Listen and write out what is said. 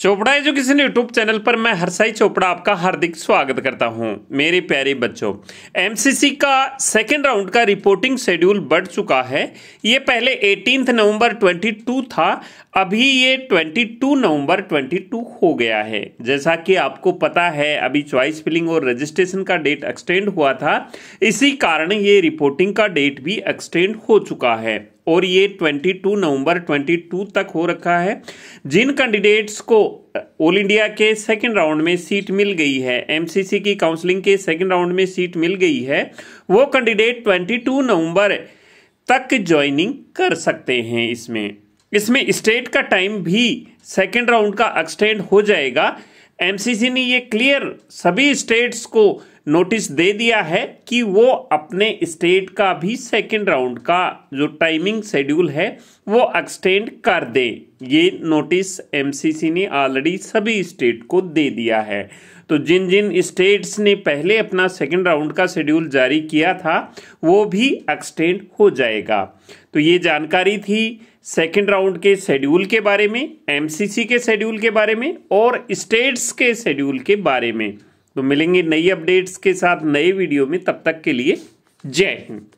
Chopra education YouTube channel पर मैं हरसाई चोपड़ा आपका हार्दिक स्वागत करता हूं मेरे प्यारे बच्चों एमसीसी का सेकेंड राउंड का रिपोर्टिंग शेड्यूल बढ़ चुका है ये पहले 18 नवंबर 22 था अभी ये 22 नवंबर 22 हो गया है जैसा कि आपको पता है अभी चॉइस फिलिंग और रजिस्ट्रेशन का डेट एक्सटेंड हुआ था इसी कारण ये रिपोर्टिंग का डेट भी एक्सटेंड हो चुका है और ये 22 नवंबर 22 तक हो रखा है जिन कैंडिडेट्स को ऑल इंडिया के सेकंड राउंड में सीट मिल गई है एमसीसी की काउंसलिंग के सेकंड राउंड में सीट मिल गई है वो कैंडिडेट 22 नवंबर तक ज्वाइनिंग कर सकते हैं इसमें इसमें स्टेट का टाइम भी सेकंड राउंड का एक्सटेंड हो जाएगा एमसीसी ने ये क्लियर सभी स्टेट्स को नोटिस दे दिया है कि वो अपने स्टेट का भी सेकेंड राउंड का जो टाइमिंग शेड्यूल है वो एक्सटेंड कर दे ये नोटिस एमसीसी ने ऑलरेडी सभी स्टेट को दे दिया है तो जिन जिन स्टेट्स ने पहले अपना सेकेंड राउंड का शेड्यूल जारी किया था वो भी एक्सटेंड हो जाएगा तो ये जानकारी थी सेकेंड राउंड के शेड्यूल के बारे में एमसीसी के शेड्यूल के बारे में और स्टेट्स के शेड्यूल के बारे में तो मिलेंगे नई अपडेट्स के साथ नए वीडियो में तब तक के लिए जय हिंद